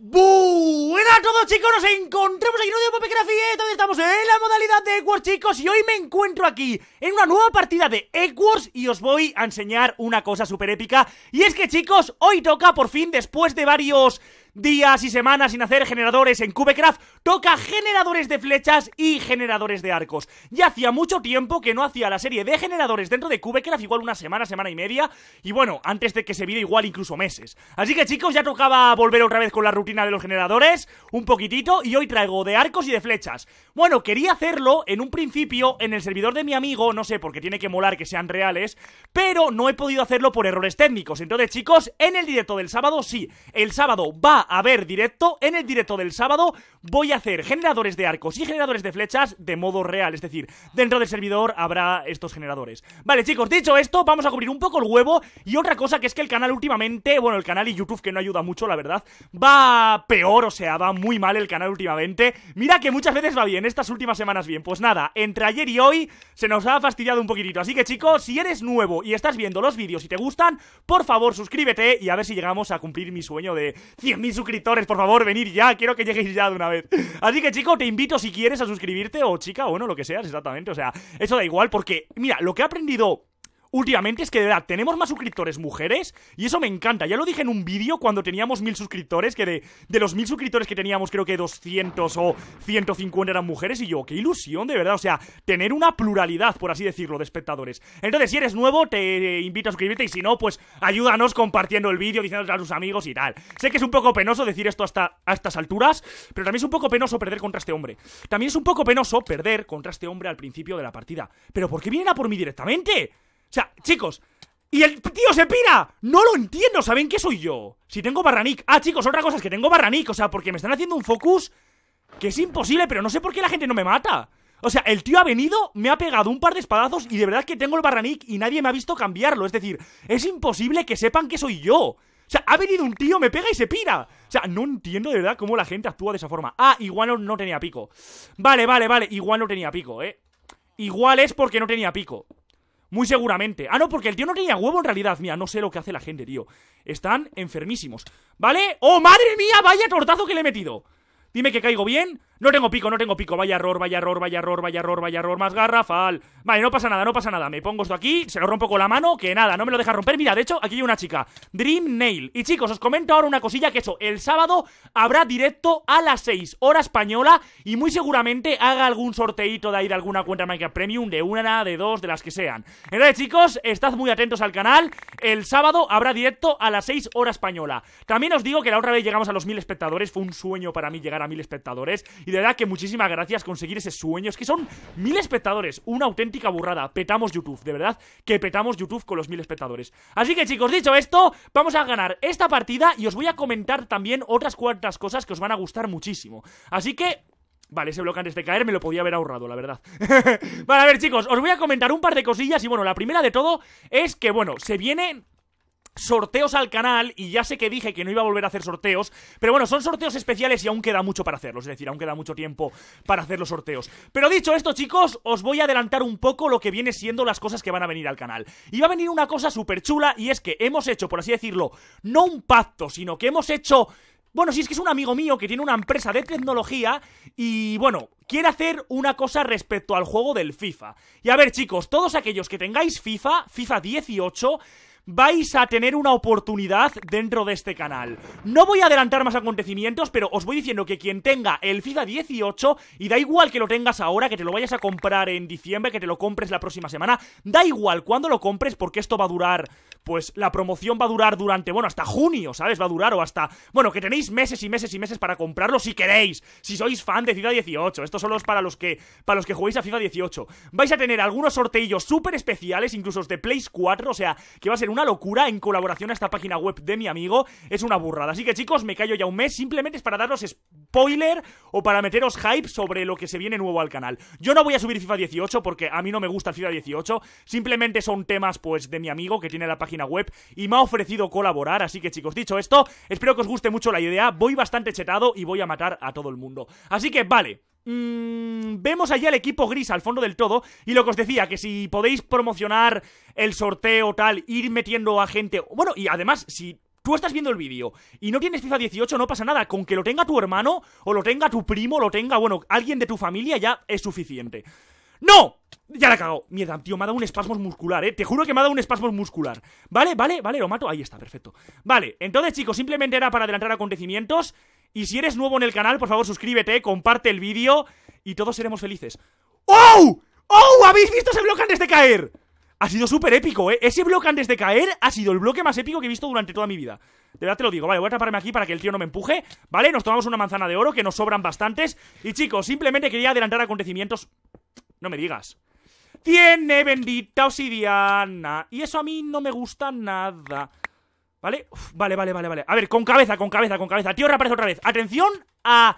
Buenas a todos chicos, nos encontramos aquí en un nuevo y todos estamos en la modalidad de Equals chicos y hoy me encuentro aquí en una nueva partida de Equals y os voy a enseñar una cosa súper épica y es que chicos, hoy toca por fin después de varios días y semanas sin hacer generadores en Cubecraft, toca generadores de flechas y generadores de arcos. Ya hacía mucho tiempo que no hacía la serie de generadores dentro de Cubecraft, igual una semana, semana y media, y bueno, antes de que se viera igual incluso meses. Así que chicos, ya tocaba volver otra vez con la rutina de los generadores, un poquitito, y hoy traigo de arcos y de flechas. Bueno, quería hacerlo en un principio en el servidor de mi amigo, no sé, porque tiene que molar que sean reales, pero no he podido hacerlo por errores técnicos. Entonces chicos, en el directo del sábado, sí, el sábado va a ver directo. En el directo del sábado voy a hacer generadores de arcos y generadores de flechas de modo real. Es decir, dentro del servidor habrá estos generadores. Vale, chicos, dicho esto, vamos a cubrir un poco el huevo. Y otra cosa que es que el canal últimamente, bueno, el canal y YouTube que no ayuda mucho, la verdad, va peor, o sea, va muy mal el canal últimamente. Mira que muchas veces va bien, estas últimas semanas bien. Pues nada, entre ayer y hoy se nos ha fastidiado un poquitito. Así que chicos, si eres nuevo y estás viendo los vídeos y te gustan, por favor suscríbete y a ver si llegamos a cumplir mi sueño de 100.000 suscriptores, por favor, venid ya, quiero que lleguéis ya de una vez. Así que, chico, te invito si quieres a suscribirte, o chica, o bueno, lo que seas, exactamente. O sea, eso da igual, porque, mira, lo que he aprendido Últimamente es que de verdad tenemos más suscriptores mujeres y eso me encanta. Ya lo dije en un vídeo cuando teníamos mil suscriptores, que de, de los mil suscriptores que teníamos creo que 200 o 150 eran mujeres y yo, qué ilusión de verdad. O sea, tener una pluralidad, por así decirlo, de espectadores. Entonces, si eres nuevo, te invito a suscribirte y si no, pues ayúdanos compartiendo el vídeo, diciéndoselo a tus amigos y tal. Sé que es un poco penoso decir esto hasta a estas alturas, pero también es un poco penoso perder contra este hombre. También es un poco penoso perder contra este hombre al principio de la partida. Pero ¿por qué vienen a por mí directamente? O sea, chicos, y el tío se pira. No lo entiendo. ¿Saben qué soy yo? Si tengo barranic. Ah, chicos, otra cosa es que tengo barranic. O sea, porque me están haciendo un focus que es imposible, pero no sé por qué la gente no me mata. O sea, el tío ha venido, me ha pegado un par de espadazos y de verdad que tengo el barranic y nadie me ha visto cambiarlo. Es decir, es imposible que sepan que soy yo. O sea, ha venido un tío, me pega y se pira. O sea, no entiendo de verdad cómo la gente actúa de esa forma. Ah, igual no, no tenía pico. Vale, vale, vale. Igual no tenía pico, eh. Igual es porque no tenía pico. Muy seguramente. Ah, no, porque el tío no tenía huevo en realidad. Mía, no sé lo que hace la gente, tío. Están enfermísimos. ¿Vale? ¡Oh, madre mía! ¡Vaya tortazo que le he metido! Dime que caigo bien. No tengo pico, no tengo pico. Vaya error, vaya error, vaya error, vaya error, vaya error. Más garrafal. Vale, no pasa nada, no pasa nada. Me pongo esto aquí, se lo rompo con la mano, que nada, no me lo deja romper. Mira, de hecho, aquí hay una chica. Dream Nail. Y chicos, os comento ahora una cosilla que eso. El sábado habrá directo a las 6, hora española. Y muy seguramente haga algún sorteito de ahí de alguna cuenta Minecraft Premium, de una, de dos, de las que sean. Entonces, chicos, estad muy atentos al canal. El sábado habrá directo a las 6, hora española. También os digo que la otra vez llegamos a los mil espectadores. Fue un sueño para mí llegar a mil espectadores. Y de verdad que muchísimas gracias conseguir ese sueño. Es que son mil espectadores. Una auténtica burrada. Petamos YouTube. De verdad que petamos YouTube con los mil espectadores. Así que chicos, dicho esto, vamos a ganar esta partida y os voy a comentar también otras cuantas cosas que os van a gustar muchísimo. Así que Vale, ese bloque antes de caer me lo podía haber ahorrado, la verdad. vale, a ver, chicos, os voy a comentar un par de cosillas. Y bueno, la primera de todo es que, bueno, se viene sorteos al canal y ya sé que dije que no iba a volver a hacer sorteos, pero bueno, son sorteos especiales y aún queda mucho para hacerlos, es decir, aún queda mucho tiempo para hacer los sorteos. Pero dicho esto, chicos, os voy a adelantar un poco lo que viene siendo las cosas que van a venir al canal. Y va a venir una cosa súper chula y es que hemos hecho, por así decirlo, no un pacto, sino que hemos hecho... Bueno, si es que es un amigo mío que tiene una empresa de tecnología y bueno, quiere hacer una cosa respecto al juego del FIFA. Y a ver chicos, todos aquellos que tengáis FIFA, FIFA 18, vais a tener una oportunidad dentro de este canal. No voy a adelantar más acontecimientos, pero os voy diciendo que quien tenga el FIFA 18, y da igual que lo tengas ahora, que te lo vayas a comprar en diciembre, que te lo compres la próxima semana, da igual cuando lo compres porque esto va a durar pues la promoción va a durar durante, bueno, hasta junio, ¿sabes? Va a durar o hasta, bueno, que tenéis meses y meses y meses para comprarlo si queréis, si sois fan de FIFA 18. Esto solo es para los que, para los que juguéis a FIFA 18. Vais a tener algunos sorteillos súper especiales, incluso de Place 4, o sea, que va a ser una locura en colaboración a esta página web de mi amigo. Es una burrada. Así que chicos, me callo ya un mes, simplemente es para daros spoiler o para meteros hype sobre lo que se viene nuevo al canal. Yo no voy a subir FIFA 18 porque a mí no me gusta el FIFA 18, simplemente son temas pues de mi amigo que tiene la página web y me ha ofrecido colaborar. Así que chicos, dicho esto, espero que os guste mucho la idea. Voy bastante chetado y voy a matar a todo el mundo. Así que vale. Mm, vemos allí al equipo gris al fondo del todo y lo que os decía, que si podéis promocionar el sorteo tal, ir metiendo a gente... Bueno, y además, si tú estás viendo el vídeo y no tienes FIFA 18, no pasa nada. Con que lo tenga tu hermano, o lo tenga tu primo, o lo tenga, bueno, alguien de tu familia ya es suficiente. ¡No! Ya la cago. Mierda, tío, me ha dado un espasmo muscular, ¿eh? Te juro que me ha dado un espasmo muscular. Vale, vale, vale, lo mato. Ahí está, perfecto. Vale, entonces, chicos, simplemente era para adelantar acontecimientos. Y si eres nuevo en el canal, por favor, suscríbete, comparte el vídeo y todos seremos felices. ¡Oh! ¡Oh! ¿Habéis visto ese bloque antes de caer? Ha sido súper épico, ¿eh? Ese bloque antes de caer ha sido el bloque más épico que he visto durante toda mi vida. De verdad te lo digo. Vale, voy a taparme aquí para que el tío no me empuje. Vale, nos tomamos una manzana de oro, que nos sobran bastantes. Y chicos, simplemente quería adelantar acontecimientos no me digas. Tiene bendita obsidiana. Y eso a mí no me gusta nada. ¿Vale? vale, vale, vale, vale. A ver, con cabeza, con cabeza, con cabeza. Tío, aparece otra vez. Atención a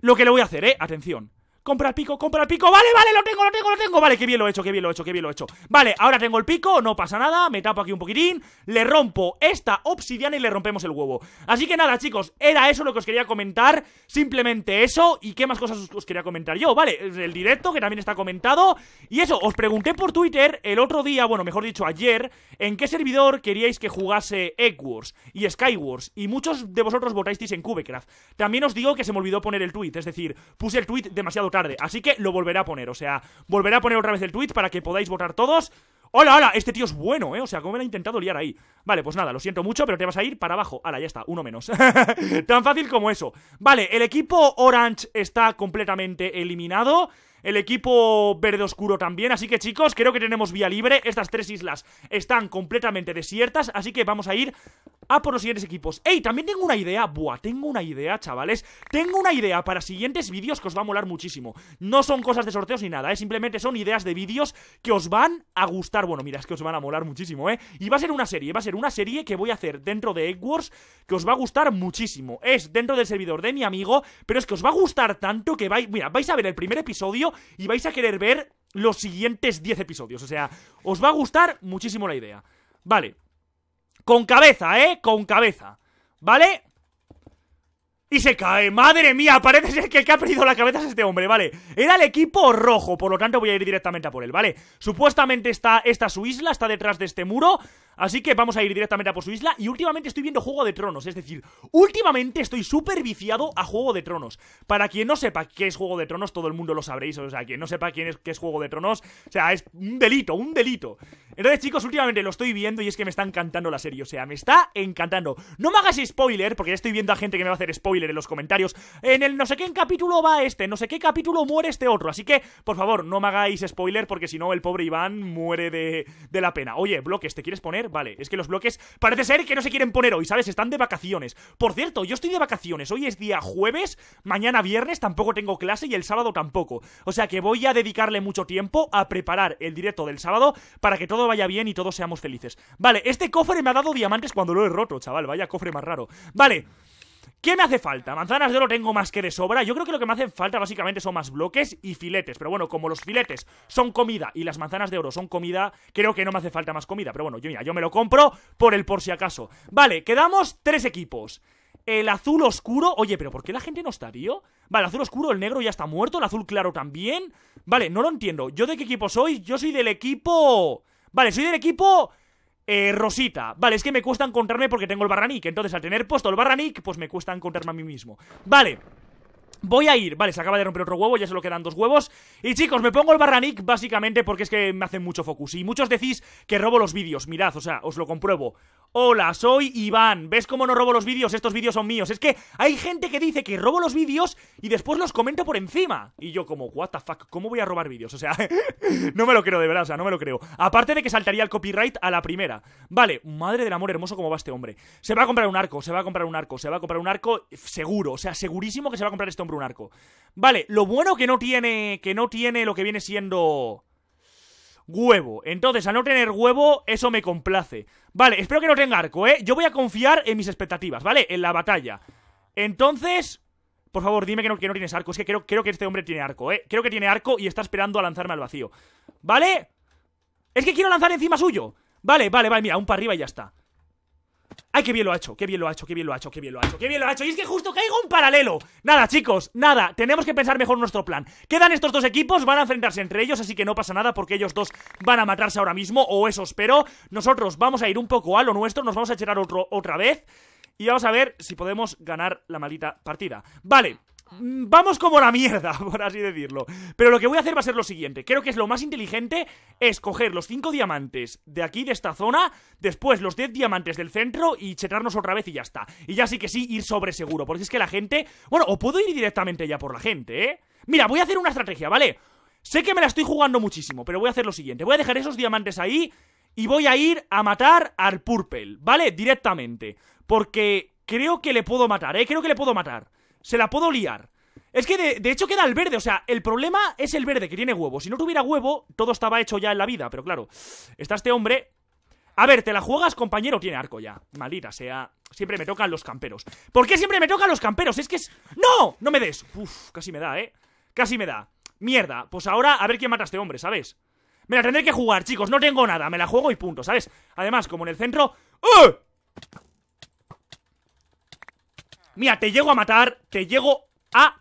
lo que le voy a hacer, ¿eh? Atención. Compra el pico, compra el pico. Vale, vale, lo tengo, lo tengo, lo tengo. Vale, que bien lo he hecho, qué bien lo he hecho, qué bien lo he hecho. Vale, ahora tengo el pico, no pasa nada. Me tapo aquí un poquitín. Le rompo esta obsidiana y le rompemos el huevo. Así que nada, chicos, era eso lo que os quería comentar. Simplemente eso. ¿Y qué más cosas os quería comentar yo? Vale, el directo que también está comentado. Y eso, os pregunté por Twitter el otro día, bueno, mejor dicho, ayer, en qué servidor queríais que jugase Egg y Skywars. Y muchos de vosotros votáis en Cubecraft. También os digo que se me olvidó poner el tweet, es decir, puse el tweet demasiado tarde. Así que lo volveré a poner. O sea, volveré a poner otra vez el tweet para que podáis votar todos. ¡Hola, hola! Este tío es bueno, ¿eh? O sea, ¿cómo me ha intentado liar ahí? Vale, pues nada, lo siento mucho, pero te vas a ir para abajo. ¡Hala, ya está! Uno menos. Tan fácil como eso. Vale, el equipo Orange está completamente eliminado el equipo verde oscuro también. Así que chicos, creo que tenemos vía libre. Estas tres islas están completamente desiertas, así que vamos a ir a por los siguientes equipos. ¡Ey! También tengo una idea. Buah, tengo una idea, chavales. Tengo una idea para siguientes vídeos que os va a molar muchísimo. No son cosas de sorteos ni nada, ¿eh? Simplemente son ideas de vídeos que os van a gustar. Bueno, mira, es que os van a molar muchísimo, ¿eh? Y va a ser una serie, va a ser una serie que voy a hacer dentro de Egg Wars que os va a gustar muchísimo. Es dentro del servidor de mi amigo, pero es que os va a gustar tanto que vais... vais a ver el primer episodio y vais a querer ver los siguientes 10 episodios. O sea, os va a gustar muchísimo la idea. Vale. Con cabeza, ¿eh? Con cabeza. ¿Vale? y se cae. ¡Madre mía! Parece ser que el que ha perdido la cabeza es este hombre, ¿vale? Era el equipo rojo, por lo tanto voy a ir directamente a por él, ¿vale? Supuestamente está esta su isla, está detrás de este muro, así que vamos a ir directamente a por su isla. Y últimamente estoy viendo Juego de Tronos, es decir, últimamente estoy súper viciado a Juego de Tronos. Para quien no sepa qué es Juego de Tronos, todo el mundo lo sabréis, o sea, quien no sepa quién es, qué es Juego de Tronos, o sea, es un delito, un delito. Entonces, chicos, últimamente lo estoy viendo y es que me está encantando la serie, o sea, me está encantando. No me hagas spoiler, porque ya estoy viendo a gente que me va a hacer spoiler en los comentarios. En el no sé qué capítulo va este, no sé qué capítulo muere este otro. Así que, por favor, no me hagáis spoiler porque si no, el pobre Iván muere de, de la pena. Oye, bloques, ¿te quieres poner? Vale, es que los bloques parece ser que no se quieren poner hoy, ¿sabes? Están de vacaciones. Por cierto, yo estoy de vacaciones. Hoy es día jueves, mañana viernes tampoco tengo clase y el sábado tampoco. O sea que voy a dedicarle mucho tiempo a preparar el directo del sábado para que todo vaya bien y todos seamos felices. Vale, este cofre me ha dado diamantes cuando lo he roto, chaval. Vaya cofre más raro. Vale. ¿Qué me hace falta? Manzanas de oro tengo más que de sobra. Yo creo que lo que me hace falta básicamente son más bloques y filetes. Pero bueno, como los filetes son comida y las manzanas de oro son comida, creo que no me hace falta más comida. Pero bueno, yo, mira, yo me lo compro por el por si acaso. Vale, quedamos tres equipos. El azul oscuro. Oye, pero ¿por qué la gente no está, tío? Vale, el azul oscuro, el negro ya está muerto, el azul claro también. Vale, no lo entiendo. ¿Yo de qué equipo soy? Yo soy del equipo... Vale, soy del equipo eh, Rosita, vale, es que me cuesta encontrarme porque tengo el barranic, entonces al tener puesto el barranic, pues me cuesta encontrarme a mí mismo. Vale. Voy a ir, vale, se acaba de romper otro huevo, ya lo quedan dos huevos Y chicos, me pongo el barranic básicamente porque es que me hacen mucho focus Y muchos decís que robo los vídeos, mirad, o sea, os lo compruebo Hola, soy Iván. ¿Ves cómo no robo los vídeos? Estos vídeos son míos. Es que hay gente que dice que robo los vídeos y después los comento por encima. Y yo como, what the fuck, ¿cómo voy a robar vídeos? O sea, no me lo creo de verdad, o sea, no me lo creo. Aparte de que saltaría el copyright a la primera. Vale, madre del amor hermoso, como va este hombre? Se va a comprar un arco, se va a comprar un arco, se va a comprar un arco seguro, o sea, segurísimo que se va a comprar este hombre un arco. Vale, lo bueno que no tiene, que no tiene lo que viene siendo huevo. Entonces, al no tener huevo, eso me complace. Vale, espero que no tenga arco, ¿eh? Yo voy a confiar en mis expectativas, ¿vale? En la batalla. Entonces, por favor, dime que no, tienes arco. Es que creo, creo, que este hombre tiene arco, ¿eh? Creo que tiene arco y está esperando a lanzarme al vacío. ¿Vale? Es que quiero lanzar encima suyo. Vale, vale, vale, mira, un para arriba y ya está. ¡Ay, qué bien lo ha hecho! ¡Qué bien lo ha hecho! ¡Qué bien lo ha hecho! ¡Qué bien lo ha hecho! ¡Qué bien lo ha hecho! Y es que justo caigo un paralelo. Nada, chicos, nada. Tenemos que pensar mejor nuestro plan. Quedan estos dos equipos, van a enfrentarse entre ellos, así que no pasa nada porque ellos dos van a matarse ahora mismo, o eso espero. Nosotros vamos a ir un poco a lo nuestro, nos vamos a echar otro, otra vez. Y vamos a ver si podemos ganar la maldita partida. Vale, Mm, vamos como la mierda, por así decirlo. Pero lo que voy a hacer va a ser lo siguiente. Creo que es lo más inteligente es coger los 5 diamantes de aquí, de esta zona, después los 10 diamantes del centro y chetarnos otra vez y ya está. Y ya sí que sí, ir sobre seguro, porque es que la gente... Bueno, o puedo ir directamente ya por la gente, ¿eh? Mira, voy a hacer una estrategia, ¿vale? Sé que me la estoy jugando muchísimo, pero voy a hacer lo siguiente. Voy a dejar esos diamantes ahí y voy a ir a matar al Purple, ¿vale? Directamente. Porque creo que le puedo matar, ¿eh? Creo que le puedo matar. Se la puedo liar. Es que de, hecho queda el verde, o sea, el problema es el verde, que tiene huevo. Si no tuviera huevo, todo estaba hecho ya en la vida, pero claro, está este hombre. A ver, te la juegas, compañero, tiene arco ya. Maldita sea. Siempre me tocan los camperos. ¿Por qué siempre me tocan los camperos? Es que es. ¡No! ¡No me des! Uf, casi me da, eh. Casi me da. Mierda. Pues ahora, a ver quién mata a este hombre, ¿sabes? Me la tendré que jugar, chicos. No tengo nada. Me la juego y punto, ¿sabes? Además, como en el centro. ¡Eh! Mira, te llego a matar, te llego a...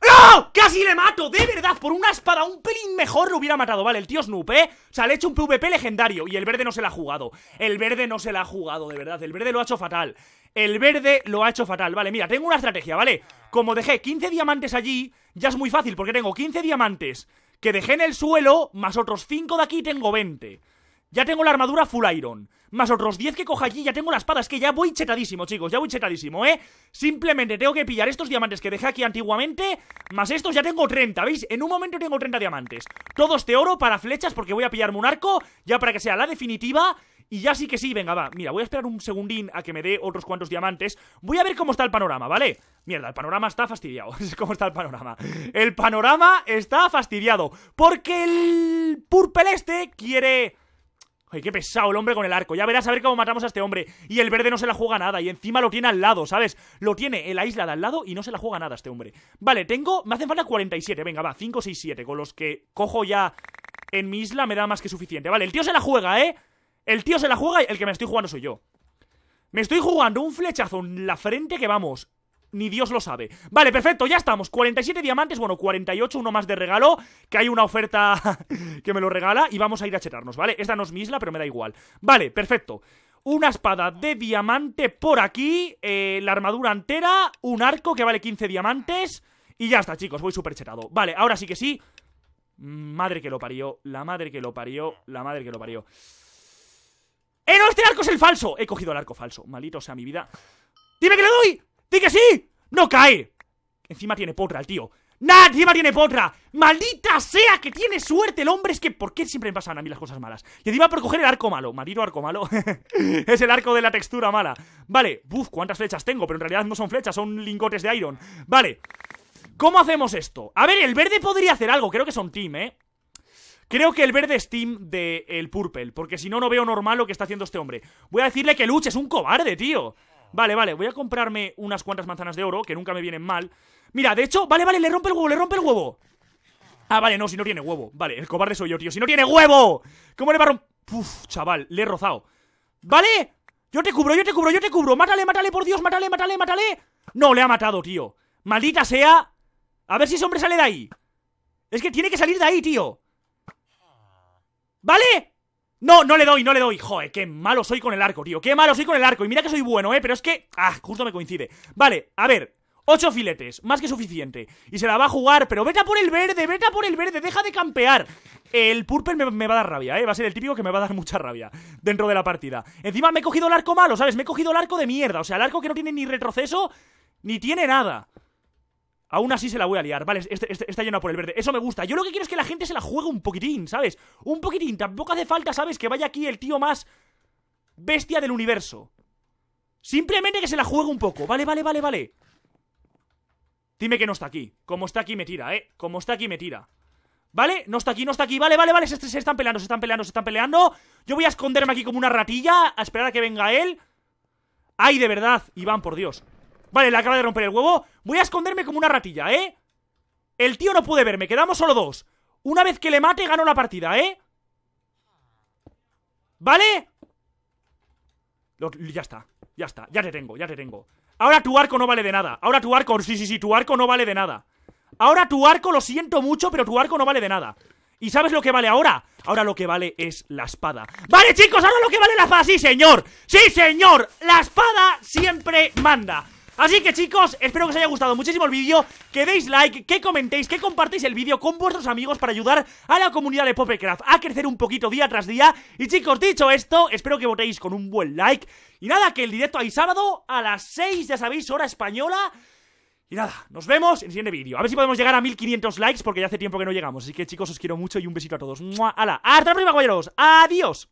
¡No! ¡Ah! ¡Casi le mato! De verdad, por una espada un pelín mejor lo hubiera matado Vale, el tío Snoop, ¿eh? O sea, le he hecho un PvP legendario Y el verde no se la ha jugado El verde no se la ha jugado, de verdad El verde lo ha hecho fatal El verde lo ha hecho fatal Vale, mira, tengo una estrategia, ¿vale? Como dejé 15 diamantes allí Ya es muy fácil porque tengo 15 diamantes Que dejé en el suelo Más otros 5 de aquí tengo 20 Ya tengo la armadura full iron más otros 10 que coja aquí. ya tengo las espadas Es que ya voy chetadísimo, chicos, ya voy chetadísimo, ¿eh? Simplemente tengo que pillar estos diamantes que dejé aquí antiguamente, más estos, ya tengo 30, ¿veis? En un momento tengo 30 diamantes. todos de oro para flechas, porque voy a pillarme un arco, ya para que sea la definitiva... Y ya sí que sí, venga, va. Mira, voy a esperar un segundín a que me dé otros cuantos diamantes. Voy a ver cómo está el panorama, ¿vale? Mierda, el panorama está fastidiado. Es está el panorama. El panorama está fastidiado. Porque el Purple este quiere ¡Ay, qué pesado el hombre con el arco. Ya verás a ver cómo matamos a este hombre. Y el verde no se la juega nada. Y encima lo tiene al lado, ¿sabes? Lo tiene en la isla al lado y no se la juega nada este hombre. Vale, tengo... Me hacen falta 47. Venga, va. 5, 6, 7. Con los que cojo ya en mi isla me da más que suficiente. Vale, el tío se la juega, ¿eh? El tío se la juega y el que me estoy jugando soy yo. Me estoy jugando un flechazo en la frente que vamos ni Dios lo sabe. Vale, perfecto, ya estamos. 47 diamantes, bueno, 48, uno más de regalo, que hay una oferta que me lo regala y vamos a ir a chetarnos, ¿vale? Esta no es mi isla, pero me da igual. Vale, perfecto. Una espada de diamante por aquí, eh, la armadura entera, un arco que vale 15 diamantes y ya está, chicos, voy súper chetado. Vale, ahora sí que sí. Madre que lo parió, la madre que lo parió, la madre que lo parió. ¡Eh, no! ¡Este arco es el falso! He cogido el arco falso, malito sea mi vida. ¡Dime que le doy! ¡Di que sí! ¡No cae! Encima tiene potra el tío. ¡Nadie Encima tiene potra. ¡Maldita sea que tiene suerte el hombre! Es que ¿por qué siempre me pasan a mí las cosas malas? Y encima por coger el arco malo. marido arco malo. es el arco de la textura mala. Vale. Buf, cuántas flechas tengo. Pero en realidad no son flechas, son lingotes de iron. Vale. ¿Cómo hacemos esto? A ver, el verde podría hacer algo. Creo que son team, ¿eh? Creo que el verde es team del el purple. Porque si no, no veo normal lo que está haciendo este hombre. Voy a decirle que Luch es un cobarde, tío. Vale, vale, voy a comprarme unas cuantas manzanas de oro, que nunca me vienen mal. Mira, de hecho, vale, vale, le rompe el huevo, le rompe el huevo. Ah, vale, no, si no tiene huevo. Vale, el cobarde soy yo, tío. Si no tiene huevo. ¿Cómo le va a romper? chaval, le he rozado. ¿Vale? Yo te cubro, yo te cubro, yo te cubro. Mátale, mátale, por Dios, mátale, mátale, mátale. No, le ha matado, tío. Maldita sea. A ver si ese hombre sale de ahí. Es que tiene que salir de ahí, tío. ¿Vale? No, no le doy, no le doy. Joder, qué malo soy con el arco, tío. Qué malo soy con el arco. Y mira que soy bueno, ¿eh? Pero es que... Ah, justo me coincide. Vale, a ver. Ocho filetes, más que suficiente. Y se la va a jugar, pero vete por el verde, vete por el verde, deja de campear. El purple me, me, va a dar rabia, ¿eh? Va a ser el típico que me va a dar mucha rabia dentro de la partida. Encima me he cogido el arco malo, ¿sabes? Me he cogido el arco de mierda. O sea, el arco que no tiene ni retroceso, ni tiene nada. Aún así se la voy a liar, ¿vale? Este, este, está llena por el verde. Eso me gusta. Yo lo que quiero es que la gente se la juegue un poquitín, ¿sabes? Un poquitín. Tampoco hace falta, ¿sabes? Que vaya aquí el tío más bestia del universo. Simplemente que se la juegue un poco. Vale, vale, vale, vale. Dime que no está aquí. Como está aquí, me tira, ¿eh? Como está aquí, me tira. ¿Vale? No está aquí, no está aquí. Vale, vale, vale. Se, se están peleando, se están peleando, se están peleando. Yo voy a esconderme aquí como una ratilla a esperar a que venga él. ¡Ay, de verdad! Iván, por Dios. Vale, le acaba de romper el huevo. Voy a esconderme como una ratilla, ¿eh? El tío no puede verme, quedamos solo dos. Una vez que le mate, gano la partida, ¿eh? ¿Vale? ya está, ya está, ya te tengo, ya te tengo. Ahora tu arco no vale de nada. Ahora tu arco, sí, sí, sí, tu arco no vale de nada. Ahora tu arco, lo siento mucho, pero tu arco no vale de nada. ¿Y sabes lo que vale ahora? Ahora lo que vale es la espada. Vale, chicos, ahora lo que vale la espada, sí, señor. Sí, señor, la espada siempre manda. Así que chicos, espero que os haya gustado muchísimo el vídeo Que deis like, que comentéis, que compartáis el vídeo con vuestros amigos para ayudar a la comunidad de Popecraft A crecer un poquito día tras día Y chicos, dicho esto, espero que votéis con un buen like Y nada, que el directo hay sábado a las 6, ya sabéis, hora española y nada, nos vemos en el siguiente vídeo. A ver si podemos llegar a 1500 likes porque ya hace tiempo que no llegamos. Así que chicos, os quiero mucho y un besito a todos. ¡Hasta la próxima, caballeros! ¡Adiós!